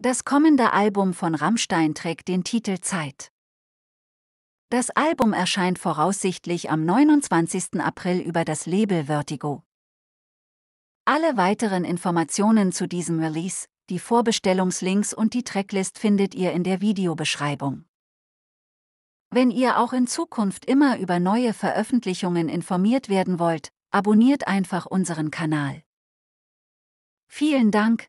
Das kommende Album von Rammstein trägt den Titel Zeit. Das Album erscheint voraussichtlich am 29. April über das Label Vertigo. Alle weiteren Informationen zu diesem Release, die Vorbestellungslinks und die Tracklist findet ihr in der Videobeschreibung. Wenn ihr auch in Zukunft immer über neue Veröffentlichungen informiert werden wollt, abonniert einfach unseren Kanal. Vielen Dank,